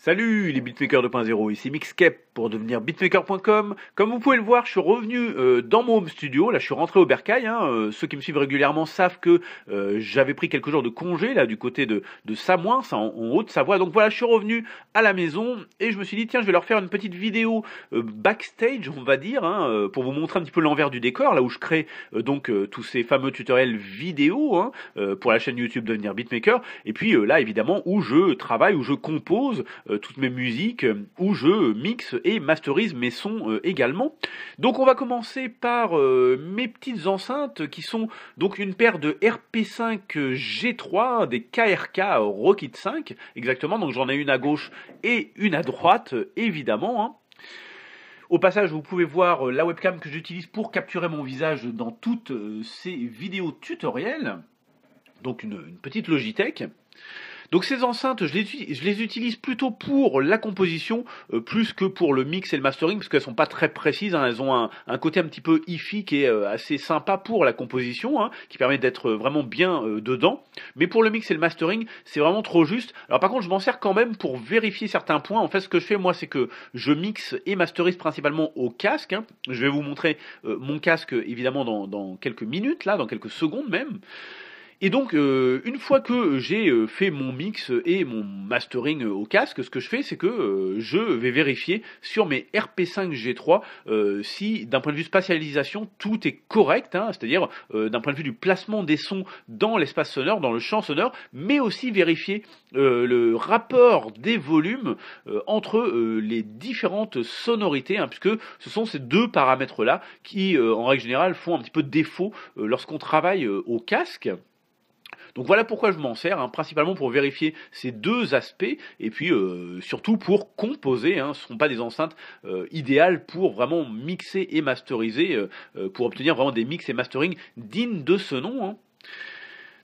Salut les beatmakers 2.0, ici Mixcape pour devenir beatmaker.com. Comme vous pouvez le voir, je suis revenu euh, dans mon home studio. Là, je suis rentré au Bercail. Hein. Euh, ceux qui me suivent régulièrement savent que euh, j'avais pris quelques jours de congé là du côté de, de Samoin, en, haut Haute-Savoie. Donc voilà, je suis revenu à la maison et je me suis dit tiens, je vais leur faire une petite vidéo backstage, on va dire, hein, pour vous montrer un petit peu l'envers du décor, là où je crée donc tous ces fameux tutoriels vidéo hein, pour la chaîne YouTube devenir beatmaker. Et puis là, évidemment, où je travaille, où je compose toutes mes musiques, où je mixe et masterise mes sons euh, également. Donc on va commencer par euh, mes petites enceintes qui sont donc une paire de RP5 G3 des KRK Rocket 5 exactement. Donc j'en ai une à gauche et une à droite évidemment. Hein. Au passage, vous pouvez voir euh, la webcam que j'utilise pour capturer mon visage dans toutes ces vidéos tutoriels. Donc une petite Logitech. Donc ces enceintes, je les, utilise plutôt pour la composition, euh, plus que pour le mix et le mastering, parce qu'elles sont pas très précises, hein. elles ont un, côté un petit peu hi-fi qui est euh, assez sympa pour la composition, hein, qui permet d'être euh, vraiment bien dedans. Mais pour le mix et le mastering, c'est vraiment trop juste. Alors par contre, je m'en sers quand même pour vérifier certains points. En fait, ce que je fais moi, c'est que je mixe et masterise principalement au casque. Hein. Je vais vous montrer mon casque évidemment dans, dans quelques minutes, là, dans quelques secondes même. Et donc, euh, une fois que euh, j'ai euh, fait mon mix et mon mastering au casque, ce que je fais, c'est que je vais vérifier sur mes RP5G3 si, d'un point de vue spatialisation, tout est correct, hein, c'est-à-dire d'un point de vue du placement des sons dans l'espace sonore, dans le champ sonore, mais aussi vérifier le rapport des volumes entre les différentes sonorités, hein, puisque ce sont ces deux paramètres-là qui, en règle générale, font un petit peu défaut lorsqu'on travaille au casque. Donc voilà pourquoi je m'en sers, hein, principalement pour vérifier ces deux aspects et puis euh, surtout pour composer. Hein. ce ne sont pas des enceintes euh, idéales pour vraiment mixer et masteriser, euh, pour obtenir vraiment des mix et mastering dignes de ce nom. Hein.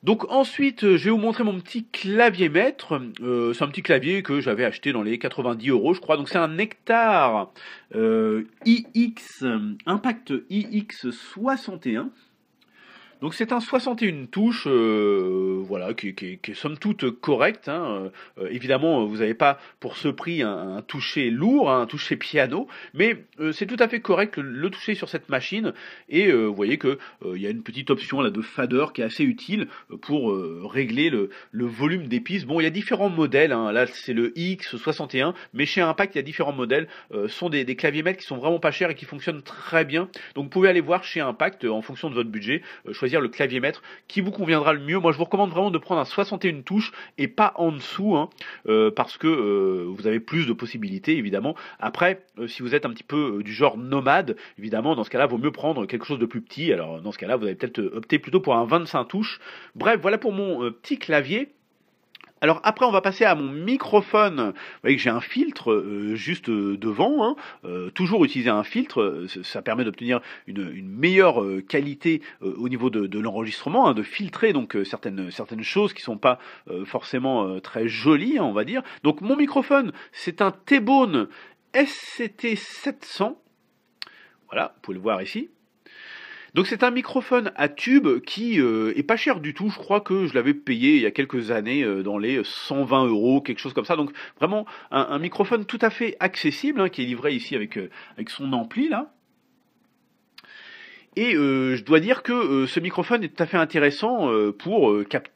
Donc ensuite, je vais vous montrer mon petit clavier maître. c'est un petit clavier que j'avais acheté dans les 90 euros, je crois. Donc c'est un Nectar IX Impact IX61. Donc c'est un 61 touches, euh, voilà, qui, qui, qui, est somme toute correcte, hein. euh, évidemment, vous n'avez pas pour ce prix un, toucher lourd, hein, un toucher piano, mais euh, c'est tout à fait correct le, toucher sur cette machine. Et vous voyez que il y a une petite option là de fader qui est assez utile pour régler le, volume volume pistes, Bon, il y a différents modèles. Hein. Là, c'est le X61, mais chez Impact, il y a différents modèles. Ce sont des, des claviers maîtres qui sont vraiment pas chers et qui fonctionnent très bien. Donc vous pouvez aller voir chez Impact en fonction de votre budget. choisir le clavier maître qui vous conviendra le mieux. Moi, je vous recommande vraiment de prendre un 61 touches et pas en dessous, hein, euh, parce que euh, vous avez plus de possibilités, évidemment. Après, euh, si vous êtes un petit peu du genre nomade, évidemment, dans ce cas-là, vaut mieux prendre quelque chose de plus petit. Alors, dans ce cas-là, vous allez peut-être opter plutôt pour un 25 touches. Bref, voilà pour mon petit clavier. Alors après, on va passer à mon microphone. Vous voyez que j'ai un filtre euh, juste euh, devant. Hein. Euh, toujours utiliser un filtre, ça permet d'obtenir une, meilleure qualité au niveau de, l'enregistrement, hein, de filtrer donc certaines, certaines choses qui ne sont pas forcément très jolies, on va dire. Donc mon microphone, c'est un T-Bone SCT 700. Voilà, vous pouvez le voir ici. Donc c'est un microphone à tube qui euh, est pas cher du tout. Je crois que je l'avais payé il y a quelques années euh, dans les 120 euros, quelque chose comme ça. Donc vraiment un, microphone tout à fait accessible hein, qui est livré ici avec, euh, avec son ampli là. Et euh, je dois dire que euh, ce microphone est tout à fait intéressant euh, pour capter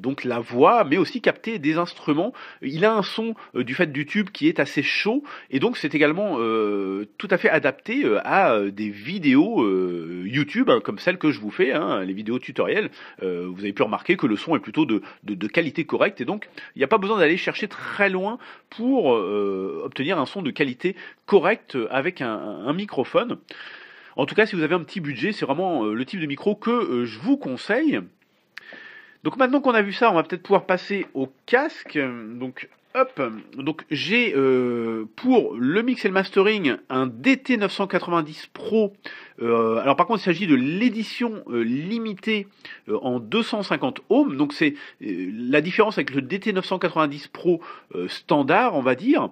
donc la voix, mais aussi capter des instruments. Il a un son du fait du tube qui est assez chaud, et donc c'est également tout à fait adapté à des vidéos YouTube hein, comme celles que je vous fais, hein, les vidéos tutoriels. vous avez pu remarquer que le son est plutôt de, qualité correcte, et donc il n'y a pas besoin d'aller chercher très loin pour obtenir un son de qualité correcte avec un microphone. En tout cas, si vous avez un petit budget, c'est vraiment euh, le type de micro que euh, je vous conseille. Donc maintenant qu'on a vu ça, on va peut-être pouvoir passer au casque. Donc Hop, donc j'ai euh, pour le mix et le mastering un DT990 Pro. Euh, alors par contre il s'agit de l'édition euh, limitée en 250 ohms. Donc c'est la différence avec le DT990 Pro standard on va dire,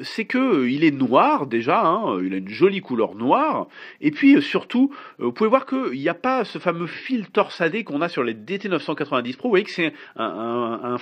c'est que il est noir déjà, hein, il a une jolie couleur noire. Et puis surtout, vous pouvez voir qu'il n'y a pas ce fameux fil torsadé qu'on a sur les DT990 Pro. Vous voyez que c'est un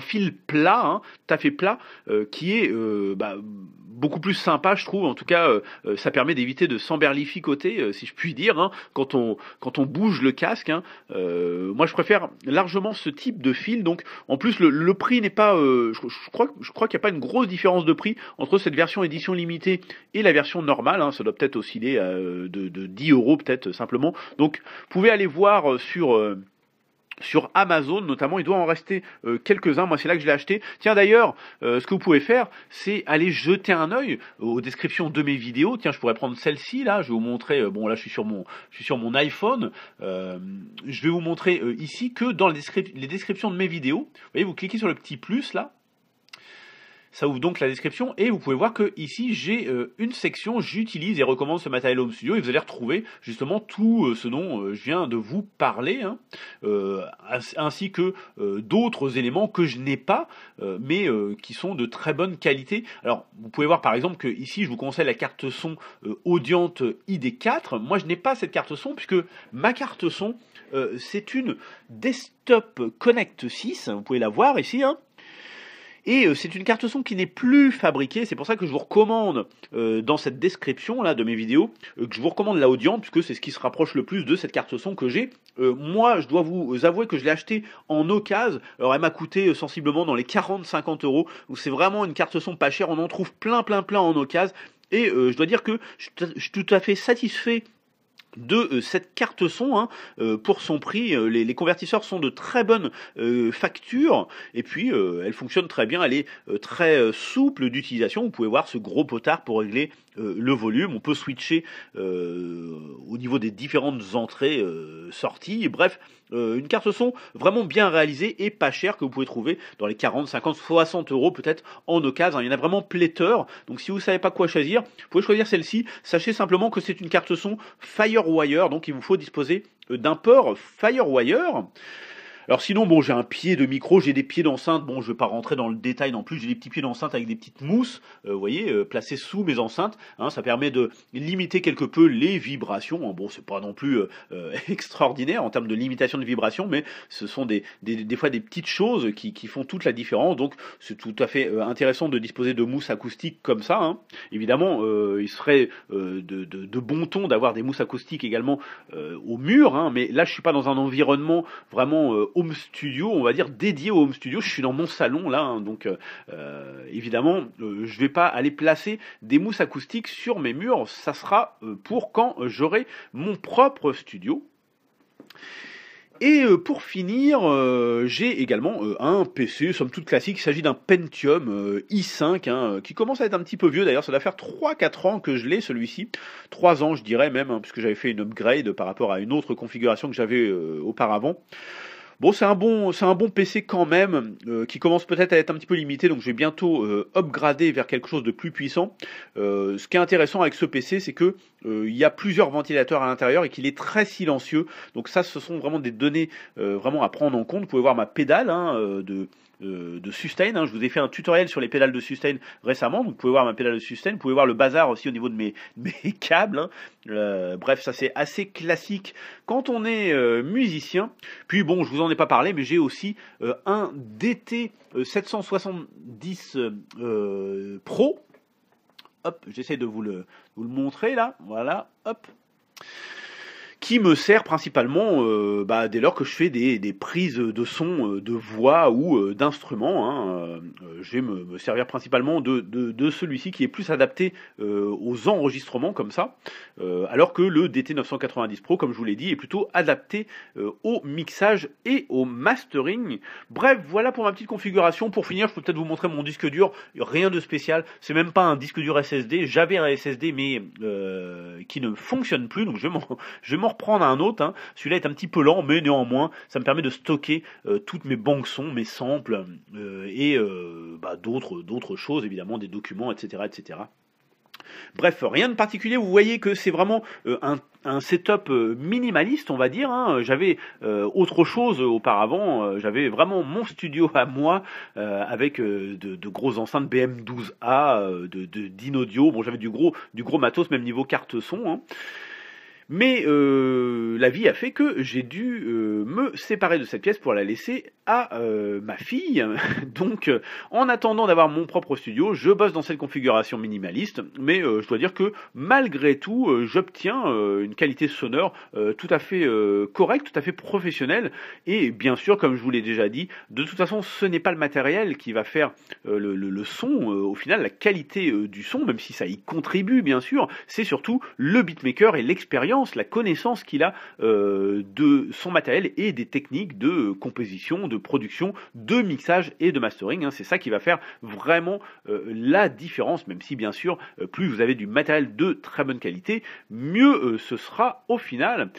fil plat plat, hein, fait plat, euh, qui est euh, bah, beaucoup plus sympa, je trouve. En tout cas, euh, ça permet d'éviter de s'emberlificoter, si je puis dire, hein, quand on quand on bouge le casque. Hein. moi, je préfère largement ce type de fil. Donc, en plus, le, prix n'est pas, je, crois, je crois qu'il n'y a pas une grosse différence de prix entre cette version édition limitée et la version normale. ça doit peut-être osciller de, de 10 euros, peut-être simplement. Donc, vous pouvez aller voir sur sur Amazon notamment, il doit en rester euh, quelques-uns, moi c'est là que je l'ai acheté. Tiens d'ailleurs, euh, ce que vous pouvez faire, c'est aller jeter un œil aux descriptions de mes vidéos. Tiens, je pourrais prendre celle-ci là, je vais vous montrer, euh, bon là je suis sur mon, je suis sur mon iPhone, je vais vous montrer ici que dans les, les descriptions de mes vidéos, vous voyez, vous cliquez sur le petit plus là, ça ouvre donc la description et vous pouvez voir que ici j'ai euh, une section j'utilise et recommande ce matériel Home Studio et vous allez retrouver justement tout euh, ce dont euh, je viens de vous parler hein. ainsi que d'autres éléments que je n'ai pas mais qui sont de très bonne qualité. Alors vous pouvez voir par exemple que ici je vous conseille la carte son Audient ID4. Moi je n'ai pas cette carte son puisque ma carte son c'est une desktop Connect 6, vous pouvez la voir ici, hein, et euh, c'est une carte son qui n'est plus fabriquée. C'est pour ça que je vous recommande euh, dans cette description là de mes vidéos euh, que je vous recommande la puisque c'est ce qui se rapproche le plus de cette carte son que j'ai. moi, je dois vous avouer que je l'ai achetée en occasion. Alors elle m'a coûté sensiblement dans les 40-50 euros. Donc c'est vraiment une carte son pas chère. On en trouve plein, plein, plein en occasion. Et je dois dire que je suis tout à fait satisfait de euh, cette carte son hein, euh, pour son prix. Euh, les, convertisseurs sont de très bonne facture et puis elle fonctionne très bien, elle est très souple d'utilisation. Vous pouvez voir ce gros potard pour régler euh, le volume, on peut switcher euh, au niveau des différentes entrées, euh, sorties, bref, une carte son vraiment bien réalisée et pas chère que vous pouvez trouver dans les 40, 50, 60 euros peut-être en occasion. Il y en a vraiment pléthore. Donc si vous ne savez pas quoi choisir, vous pouvez choisir celle-ci. Sachez simplement que c'est une carte son Firewire, donc il vous faut disposer d'un port Firewire. Alors sinon, bon, j'ai un pied de micro, j'ai des pieds d'enceinte. Bon, je vais pas rentrer dans le détail non plus. J'ai des petits pieds d'enceinte avec des petites mousses, euh, vous voyez, euh, placées sous mes enceintes. Hein. ça permet de limiter quelque peu les vibrations. Hein, bon, c'est pas non plus euh, extraordinaire en termes de limitation de vibrations, mais ce sont des, fois des petites choses qui, font toute la différence. Donc, c'est tout à fait intéressant de disposer de mousses acoustiques comme ça. Hein. Évidemment, il serait de, bon ton d'avoir des mousses acoustiques également au mur, mais là, je suis pas dans un environnement vraiment home studio, on va dire dédié au home studio. Je suis dans mon salon là, hein, donc euh, euh, évidemment, je euh, je vais pas aller placer des mousses acoustiques sur mes murs. Ça sera pour quand j'aurai mon propre studio. Et pour finir, j'ai également un PC, somme toute classique, il s'agit d'un Pentium i5, hein, qui commence à être un petit peu vieux d'ailleurs, ça doit faire 3-4 ans que je l'ai celui-ci, 3 ans je dirais même, hein, puisque j'avais fait une upgrade par rapport à une autre configuration que j'avais auparavant. Bon, c'est un bon, c'est un bon PC quand même, euh, qui commence peut-être à être un petit peu limité, donc je vais bientôt euh, upgrader vers quelque chose de plus puissant. Euh, ce qui est intéressant avec ce PC, c'est que il y a plusieurs ventilateurs à l'intérieur et qu'il est très silencieux. Donc ça, ce sont vraiment des données vraiment à prendre en compte. Vous pouvez voir ma pédale hein, de euh, de sustain. Hein. Je vous ai fait un tutoriel sur les pédales de sustain récemment. Vous pouvez voir ma pédale de sustain. Vous pouvez voir le bazar aussi au niveau de mes, câbles. Hein. Euh, bref, ça c'est assez classique quand on est euh, musicien. Puis bon, je vous en ai pas parlé, mais j'ai aussi un DT 770 Pro. Hop, j'essaie de vous le, vous le montrer là. Voilà, hop qui me sert principalement euh, bah, dès lors que je fais des, prises de son, euh, de voix ou euh, d'instruments. Hein, je vais me, servir principalement de, celui-ci qui est plus adapté aux enregistrements comme ça, alors que le DT990 Pro, comme je vous l'ai dit, est plutôt adapté au mixage et au mastering. Bref, voilà pour ma petite configuration. Pour finir, je peux peut-être vous montrer mon disque dur. Rien de spécial. C'est même pas un disque dur SSD. J'avais un SSD mais qui ne fonctionne plus, donc je m'en prendre un autre. Hein. Celui-là est un petit peu lent, mais néanmoins, ça me permet de stocker euh, toutes mes banques sons, mes samples euh, et euh, bah, d'autres, d'autres choses, évidemment, des documents, etc. etc. Bref, rien de particulier, vous voyez que c'est vraiment un, setup minimaliste, on va dire. Hein. J'avais autre chose auparavant, j'avais vraiment mon studio à moi avec de, de, grosses enceintes BM12A, de, de Bon, j'avais du gros, du gros matos, même niveau carte son. Hein. Mais euh, la vie a fait que j'ai dû euh, me séparer de cette pièce pour la laisser à euh, ma fille. Donc, en attendant d'avoir mon propre studio, je bosse dans cette configuration minimaliste. Mais je dois dire que malgré tout, j'obtiens une qualité sonore tout à fait correcte, tout à fait professionnelle. Et bien sûr, comme je vous l'ai déjà dit, de toute façon, ce n'est pas le matériel qui va faire le, son. au final, la qualité du son, même si ça y contribue, bien sûr, c'est surtout le beatmaker et l'expérience la connaissance qu'il a euh, de son matériel et des techniques de composition, de production, de mixage et de mastering. Hein. C'est ça qui va faire vraiment euh, la différence, même si bien sûr, euh, plus vous avez du matériel de très bonne qualité, mieux ce sera au final.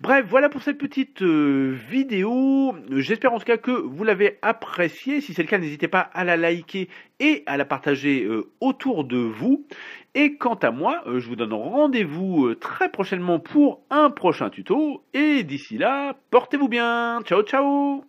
Bref, voilà pour cette petite euh, vidéo. J'espère en tout cas que vous l'avez appréciée. Si c'est le cas, n'hésitez pas à la liker et à la partager euh, autour de vous. Et quant à moi, euh, je vous donne rendez-vous très prochainement pour un prochain tuto. Et d'ici là, portez-vous bien. Ciao, ciao